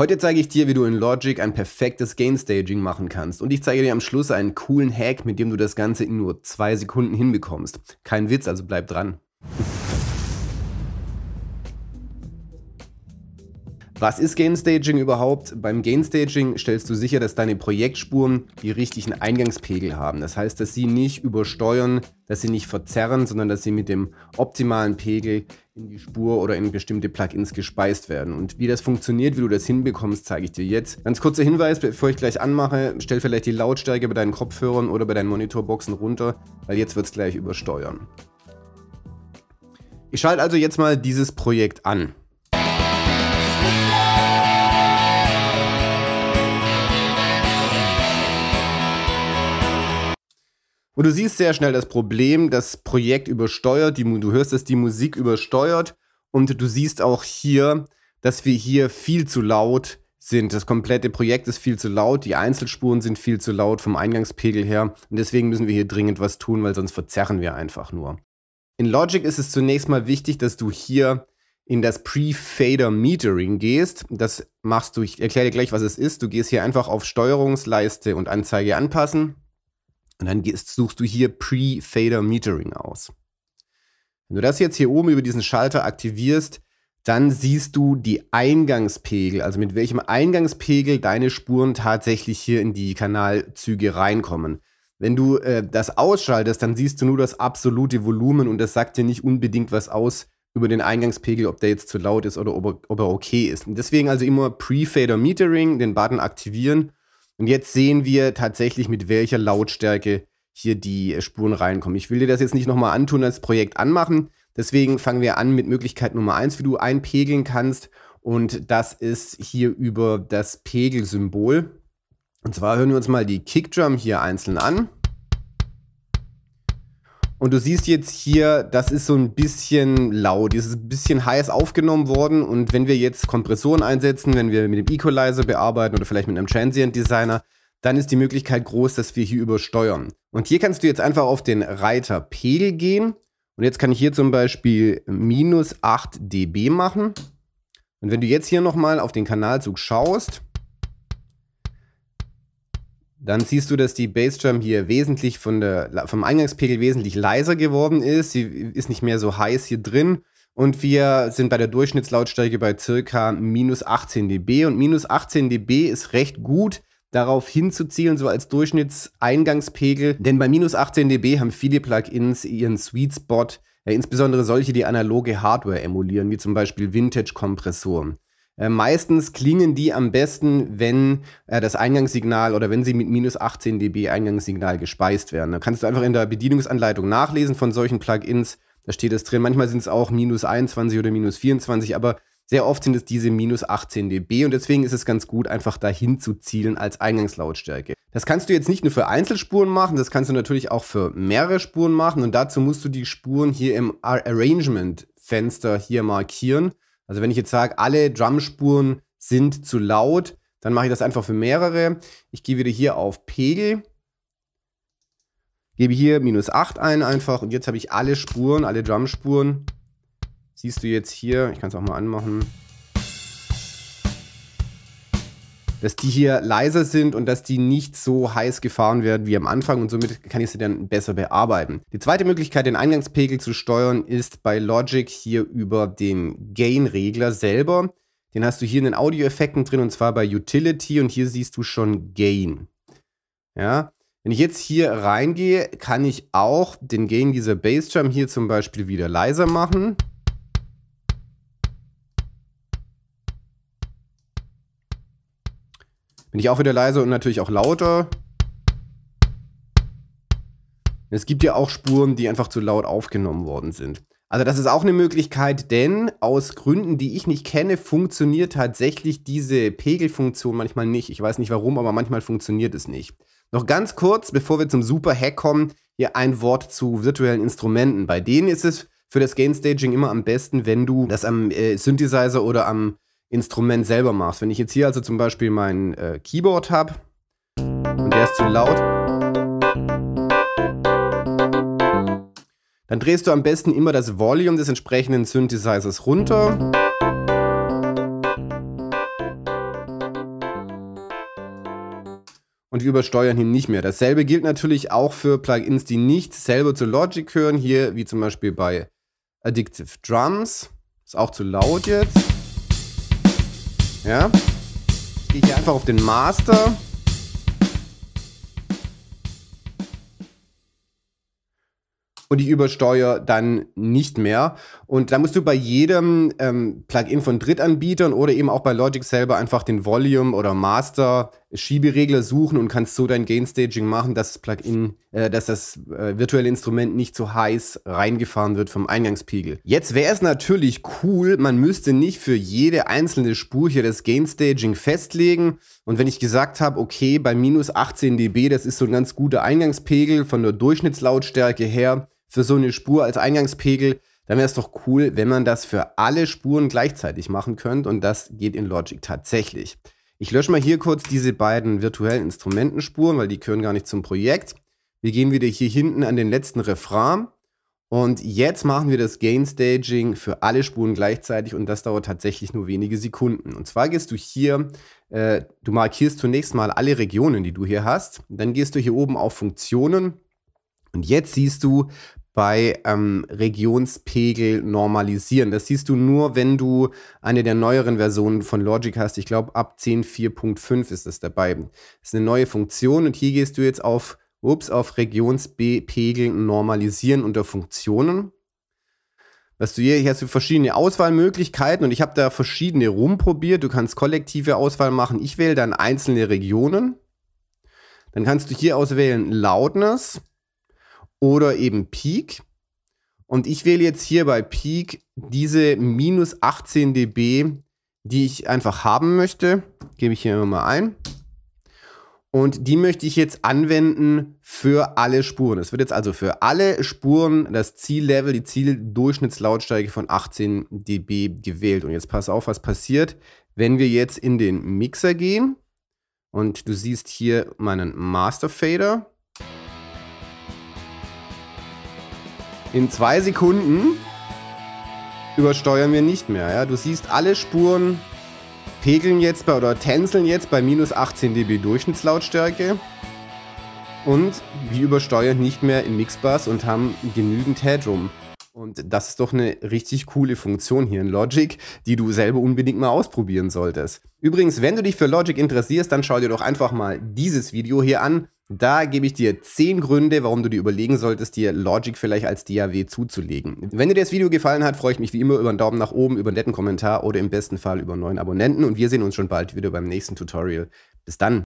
Heute zeige ich dir, wie du in Logic ein perfektes Gain-Staging machen kannst und ich zeige dir am Schluss einen coolen Hack, mit dem du das Ganze in nur zwei Sekunden hinbekommst. Kein Witz, also bleib dran. Was ist Gainstaging überhaupt? Beim Gainstaging stellst du sicher, dass deine Projektspuren die richtigen Eingangspegel haben. Das heißt, dass sie nicht übersteuern, dass sie nicht verzerren, sondern dass sie mit dem optimalen Pegel in die Spur oder in bestimmte Plugins gespeist werden. Und wie das funktioniert, wie du das hinbekommst, zeige ich dir jetzt. Ganz kurzer Hinweis, bevor ich gleich anmache, stell vielleicht die Lautstärke bei deinen Kopfhörern oder bei deinen Monitorboxen runter, weil jetzt wird es gleich übersteuern. Ich schalte also jetzt mal dieses Projekt an. Und du siehst sehr schnell das Problem, das Projekt übersteuert, die, du hörst, dass die Musik übersteuert und du siehst auch hier, dass wir hier viel zu laut sind. Das komplette Projekt ist viel zu laut, die Einzelspuren sind viel zu laut vom Eingangspegel her und deswegen müssen wir hier dringend was tun, weil sonst verzerren wir einfach nur. In Logic ist es zunächst mal wichtig, dass du hier in das Pre-Fader Metering gehst. Das machst du, ich erkläre dir gleich, was es ist. Du gehst hier einfach auf Steuerungsleiste und Anzeige anpassen und dann suchst du hier Pre-Fader Metering aus. Wenn du das jetzt hier oben über diesen Schalter aktivierst, dann siehst du die Eingangspegel, also mit welchem Eingangspegel deine Spuren tatsächlich hier in die Kanalzüge reinkommen. Wenn du äh, das ausschaltest, dann siehst du nur das absolute Volumen und das sagt dir nicht unbedingt was aus über den Eingangspegel, ob der jetzt zu laut ist oder ob er, ob er okay ist. Und deswegen also immer Pre-Fader Metering, den Button aktivieren und jetzt sehen wir tatsächlich, mit welcher Lautstärke hier die äh, Spuren reinkommen. Ich will dir das jetzt nicht nochmal antun, als Projekt anmachen. Deswegen fangen wir an mit Möglichkeit Nummer 1, wie du einpegeln kannst. Und das ist hier über das Pegelsymbol. Und zwar hören wir uns mal die Kickdrum hier einzeln an. Und du siehst jetzt hier, das ist so ein bisschen laut, ist ein bisschen heiß aufgenommen worden und wenn wir jetzt Kompressoren einsetzen, wenn wir mit dem Equalizer bearbeiten oder vielleicht mit einem Transient Designer, dann ist die Möglichkeit groß, dass wir hier übersteuern. Und hier kannst du jetzt einfach auf den Reiter Pegel gehen und jetzt kann ich hier zum Beispiel minus 8 dB machen. Und wenn du jetzt hier nochmal auf den Kanalzug schaust, dann siehst du, dass die Bassdrum hier wesentlich von der, vom Eingangspegel wesentlich leiser geworden ist. Sie ist nicht mehr so heiß hier drin. Und wir sind bei der Durchschnittslautstärke bei circa minus 18 dB. Und minus 18 dB ist recht gut darauf hinzuzielen, so als Durchschnittseingangspegel. Denn bei minus 18 dB haben viele Plugins ihren Sweet Spot, äh, insbesondere solche, die analoge Hardware emulieren, wie zum Beispiel Vintage-Kompressoren. Äh, meistens klingen die am besten, wenn äh, das Eingangssignal oder wenn sie mit minus 18 dB Eingangssignal gespeist werden. Da kannst du einfach in der Bedienungsanleitung nachlesen von solchen Plugins. Da steht es drin. Manchmal sind es auch minus 21 oder minus 24, aber sehr oft sind es diese minus 18 dB und deswegen ist es ganz gut, einfach dahin zu zielen als Eingangslautstärke. Das kannst du jetzt nicht nur für Einzelspuren machen, das kannst du natürlich auch für mehrere Spuren machen und dazu musst du die Spuren hier im Arrangement-Fenster hier markieren. Also wenn ich jetzt sage, alle Drumspuren sind zu laut, dann mache ich das einfach für mehrere. Ich gehe wieder hier auf Pegel, gebe hier minus 8 ein einfach und jetzt habe ich alle Spuren, alle Drumspuren. Siehst du jetzt hier, ich kann es auch mal anmachen, dass die hier leiser sind und dass die nicht so heiß gefahren werden wie am Anfang und somit kann ich sie dann besser bearbeiten. Die zweite Möglichkeit, den Eingangspegel zu steuern, ist bei Logic hier über den Gain-Regler selber. Den hast du hier in den Audio-Effekten drin und zwar bei Utility und hier siehst du schon Gain. Ja, wenn ich jetzt hier reingehe, kann ich auch den Gain dieser Bassdrum hier zum Beispiel wieder leiser machen. Bin ich auch wieder leiser und natürlich auch lauter. Es gibt ja auch Spuren, die einfach zu laut aufgenommen worden sind. Also das ist auch eine Möglichkeit, denn aus Gründen, die ich nicht kenne, funktioniert tatsächlich diese Pegelfunktion manchmal nicht. Ich weiß nicht warum, aber manchmal funktioniert es nicht. Noch ganz kurz, bevor wir zum Super-Hack kommen, hier ein Wort zu virtuellen Instrumenten. Bei denen ist es für das gain staging immer am besten, wenn du das am äh, Synthesizer oder am Instrument selber machst. Wenn ich jetzt hier also zum Beispiel mein äh, Keyboard habe und der ist zu laut, dann drehst du am besten immer das Volume des entsprechenden Synthesizers runter. und wir übersteuern ihn nicht mehr. Dasselbe gilt natürlich auch für Plugins, die nicht selber zu Logic hören, hier wie zum Beispiel bei Addictive Drums. Ist auch zu laut jetzt. Ja? Jetzt gehe ich hier einfach auf den Master. und ich übersteuere dann nicht mehr. Und da musst du bei jedem ähm, Plugin von Drittanbietern oder eben auch bei Logic selber einfach den Volume oder Master Schieberegler suchen und kannst so dein Gain Staging machen, dass das Plugin, äh, dass das äh, virtuelle Instrument nicht so heiß reingefahren wird vom Eingangspegel. Jetzt wäre es natürlich cool, man müsste nicht für jede einzelne Spur hier das Gain Staging festlegen. Und wenn ich gesagt habe, okay, bei minus 18 dB, das ist so ein ganz guter Eingangspegel von der Durchschnittslautstärke her für so eine Spur als Eingangspegel, dann wäre es doch cool, wenn man das für alle Spuren gleichzeitig machen könnte. Und das geht in Logic tatsächlich. Ich lösche mal hier kurz diese beiden virtuellen Instrumentenspuren, weil die gehören gar nicht zum Projekt. Wir gehen wieder hier hinten an den letzten Refrain. Und jetzt machen wir das Gain Staging für alle Spuren gleichzeitig und das dauert tatsächlich nur wenige Sekunden. Und zwar gehst du hier, äh, du markierst zunächst mal alle Regionen, die du hier hast. Dann gehst du hier oben auf Funktionen und jetzt siehst du bei ähm, Regionspegel normalisieren. Das siehst du nur, wenn du eine der neueren Versionen von Logic hast. Ich glaube, ab 10.4.5 ist es dabei. Das ist eine neue Funktion und hier gehst du jetzt auf, ups, auf Regionspegel normalisieren unter Funktionen. Was du hier, hier hast du verschiedene Auswahlmöglichkeiten und ich habe da verschiedene rumprobiert. Du kannst kollektive Auswahl machen. Ich wähle dann einzelne Regionen. Dann kannst du hier auswählen Loudness oder eben Peak. Und ich wähle jetzt hier bei Peak diese minus 18 dB, die ich einfach haben möchte. Gebe ich hier mal ein. Und die möchte ich jetzt anwenden für alle Spuren. Es wird jetzt also für alle Spuren das Ziellevel, die Zieldurchschnittslautstärke von 18 dB gewählt. Und jetzt pass auf, was passiert, wenn wir jetzt in den Mixer gehen. Und du siehst hier meinen Master Fader. In zwei Sekunden übersteuern wir nicht mehr. Ja? Du siehst, alle Spuren pegeln jetzt bei oder tänzeln jetzt bei minus 18 dB Durchschnittslautstärke und wir übersteuern nicht mehr im Mixbus und haben genügend Headroom. Und das ist doch eine richtig coole Funktion hier in Logic, die du selber unbedingt mal ausprobieren solltest. Übrigens, wenn du dich für Logic interessierst, dann schau dir doch einfach mal dieses Video hier an. Da gebe ich dir 10 Gründe, warum du dir überlegen solltest, dir Logic vielleicht als DAW zuzulegen. Wenn dir das Video gefallen hat, freue ich mich wie immer über einen Daumen nach oben, über einen netten Kommentar oder im besten Fall über neuen Abonnenten und wir sehen uns schon bald wieder beim nächsten Tutorial. Bis dann!